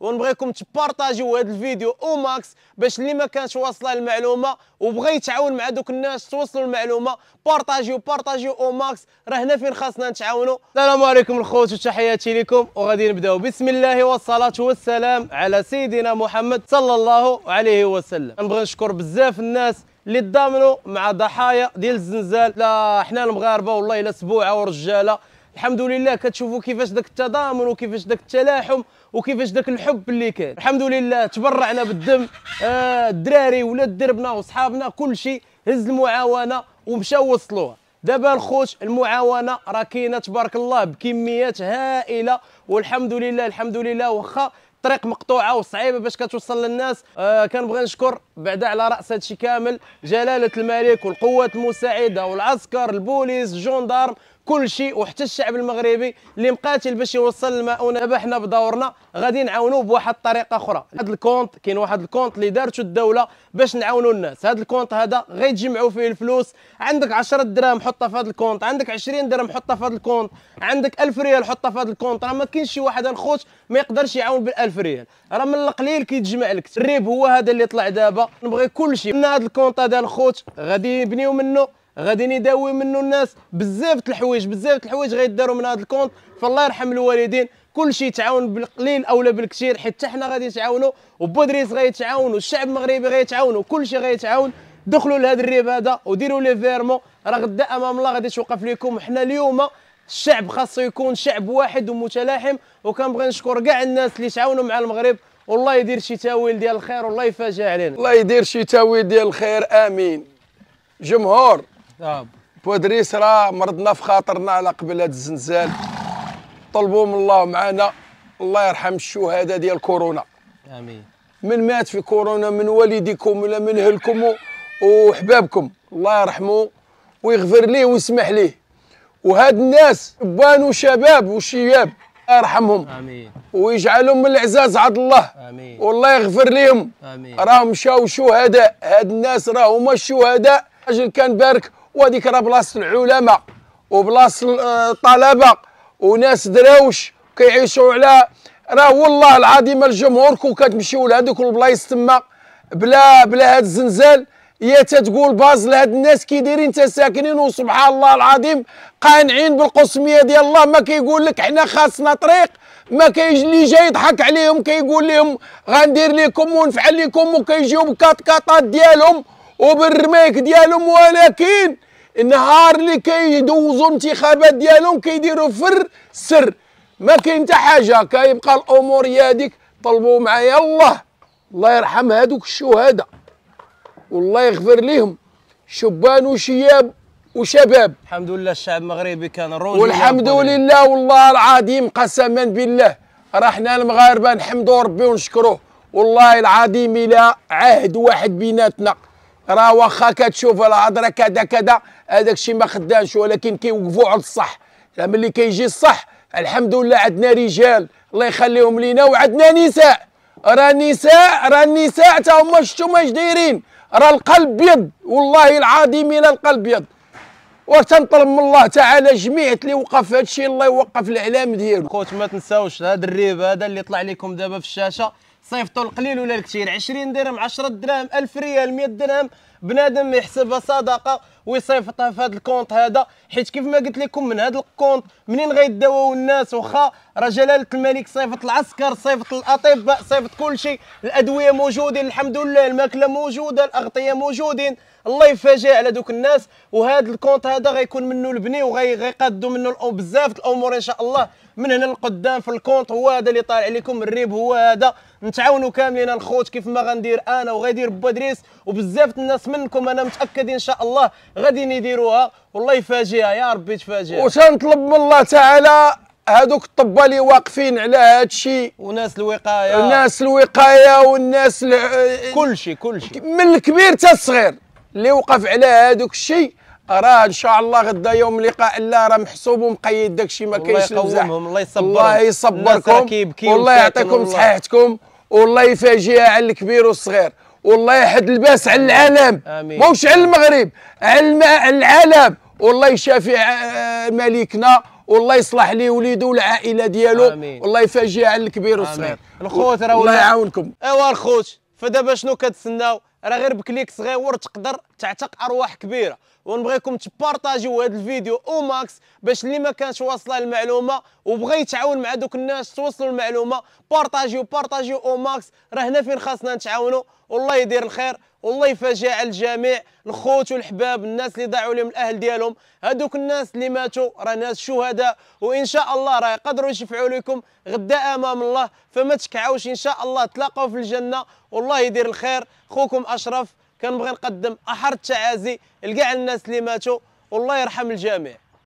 ونبغيكم تبارطاجيو هذا الفيديو او ماكس باش اللي ما كانش واصله المعلومه وبغى يتعاون مع دوك الناس توصلوا المعلومه بارطاجيو بارطاجيو او ماكس راه هنا فين خاصنا نتعاونوا السلام عليكم الخوت وتحياتي لكم وغادي نبداو بسم الله والصلاه والسلام على سيدنا محمد صلى الله عليه وسلم نبغي نشكر بزاف الناس اللي تضامنوا مع ضحايا ديال الزنزال لا حنا المغاربه والله الا سبوعه ورجاله الحمد لله كتشوفوا كيفاش داك التضامن وكيفاش داك التلاحم وكيفاش داك الحب اللي كان الحمد لله تبرعنا بالدم آه الدراري ولاد دربنا وصحابنا كل شيء هز المعاونه ومشاو وصلوها دابا الخوت المعاونه راه كاينه تبارك الله بكميات هائله والحمد لله الحمد لله واخا الطريق مقطوعه وصعيبه باش كتوصل للناس آه كنبغي نشكر بعد على راس هادشي كامل جلاله الملك والقوات المساعده والعسكر البوليس الجندارم كل شيء وحتى الشعب المغربي اللي مقاتل باش يوصل المؤونه دابا حنا بدورنا غادي نعاونوه بواحد الطريقه اخرى هذا الكونت كاين واحد الكونت اللي دارته الدوله باش نعاونوا الناس هذا الكونت هذا غير تجمعوا فيه الفلوس عندك 10 دراهم حطها في هذا الكونت عندك 20 درهم حطها في هذا الكونت عندك 1000 ريال حطها في هذا الكونت راه ما كاينش شي واحد الخوت ما يقدرش يعاون بال 1000 ريال راه من القليل كيتجمع لك الريب هو هذا اللي طلع دابا نبغي كلشي من هذا الكونطا ديال الخوت غادي نبنيو منه غادي يداوي منه الناس بزاف الحوايج بزاف الحوايج غيداروا من هذا الكونط فالله يرحم الوالدين كلشي يتعاون بالقليل اولا بالكثير حيت حنا غادي نتعاونوا وبودريس غيتعاونوا الشعب المغربي غيتعاونوا كلشي غيتعاون دخلوا لهذا الريب هذا وديروا لي فيرمون راه غدا امام الله غادي توقف لكم حنا اليوم الشعب خاصو يكون شعب واحد ومتلاحم وكنبغي نشكر كاع الناس اللي تعاونوا مع المغرب والله يدير شي تاويل ديال الخير والله يفاجئ علينا الله يدير شي تاويل ديال الخير امين جمهور نعم بودريس راه مرضنا في خاطرنا على قبل هذا الزلزال طلبوا من الله معنا الله يرحم الشهداء ديال كورونا امين من مات في كورونا من والديكم ولا من اهلكم وحبابكم الله يرحمه ويغفر ليه ويسمح ليه وهاد الناس بانوا شباب وشياب يرحمهم امين ويجعلهم من العزاز عند الله امين والله يغفر لهم امين راهم مشاو شهداء هاد الناس راهما الشهداء اجل كان بارك وهذيك راه بلاصه العلماء وبلاصه آه، الطلبه وناس دراوش كيعيشوا على راه والله العظيم الجمهور كون كتمشيو لهذوك البلايص تما بلا بلا هاد الزنزال هي تتقول باز لهاد الناس كي دايرين تا ساكنين وسبحان الله العظيم قانعين بالقسميه ديال الله ما كيقول لك حنا خاصنا طريق ما كيجي اللي جاي يضحك عليهم كيقول لهم غندير لكم ونفعل لكم وكيجيو بكات كاطات ديالهم وبالرميك ديالهم ولكن النهار اللي كيدوزوا انتخابات ديالهم كيديروا فر سر ما كاين حتى حاجه كيبقى الامور يا هذيك طلبوا معايا الله الله يرحم هادوك الشهداء والله يغفر لهم شبان وشياب وشباب الحمد لله الشعب المغربي كان روج والحمد لله والله العظيم قسما بالله رحنا المغاربه نحمدوا ربي ونشكروه والله العظيم الى عهد واحد بيناتنا راه واخا كتشوف الهضره كذا كذا هذاك الشيء ما خدامش ولكن كيوقفوا على الصح ملي كيجي الصح الحمد لله عندنا رجال الله يخليهم لينا وعندنا نساء راه النساء راه النساء تا هما شفتوا ماش دايرين راه القلب بيض والله العظيم الى القلب بيض وتنطلب من الله تعالى جميع اللي وقف هذا الشيء الله يوقف الاعلام ديالو خوت ما تنساوش هذا الريب هذا اللي طلع لكم دابا في الشاشه صيفطوا القليل ولا الكثير 20 درهم 10 درهم 1000 ريال 100 درهم بنادم يحسبها صدقه ويصيفطها في هذا الكونت هذا حيت كيف ما قلت لكم من هذا الكونت منين غيداواو الناس واخا راه جلاله الملك صيفط العسكر صيفط الاطباء صيفط كل شيء الادويه موجودين الحمد لله الماكله موجوده الاغطيه موجودين الله يفاجئ على دوك الناس وهذا الكونت هذا غيكون منه البني وغيقادوا منه بزاف الامور ان شاء الله من هنا لقدام في الكونت هو هذا اللي طالع لكم الريب هو هذا نتعاونوا كاملين الخوت كيف ما غندير انا وغيدير بودريس وبزاف الناس منكم انا متاكد ان شاء الله غادي يديروها والله يفاجئها يا ربي تفاجئها وتنطلب من الله تعالى هذوك الطبه اللي واقفين على هذا الشيء وناس الوقايه وناس الوقايه والناس ال... كل شيء كل شيء من الكبير حتى الصغير اللي وقف على هذوك الشيء راه ان شاء الله غدا يوم اللقاء لا راه محسوب ومقيد داك الشيء ما كاينش الله يقومهم الله يصبرهم الله يصبركم والله يعطيكم صحيحتكم والله يفاجئها على الكبير والصغير والله يحد الباس على العالم موش على المغرب على العالم والله يشافي آه، آه، ملكنا والله يصلح لي وليده والعائله ديالو والله يفاجئ على الكبير والصغير الخوت راه الله يعاونكم ايوا الخوت فدابا شنو كتسناو راه غير بكليك صغيور تقدر تعتق ارواح كبيره ونبغيكم تبارطاجيو هذا الفيديو او ماكس باش اللي ما كانش واصله المعلومه وبغى يتعاون مع دوك الناس توصلوا المعلومه بارطاجيو بارطاجيو او ماكس راه هنا فين خاصنا نتعاونوا والله يدير الخير والله يفاجئ على الجميع الخوت والحباب الناس اللي ضاعوا لهم الاهل ديالهم هذوك الناس اللي ماتوا راه ناس شهداء وان شاء الله راه يقدروا يشفعوا لكم غدا امام الله فما تكعوش ان شاء الله تلاقوا في الجنه والله يدير الخير خوكم اشرف كنبغي نقدم احر التعازي لكاع الناس اللي ماتوا والله يرحم الجميع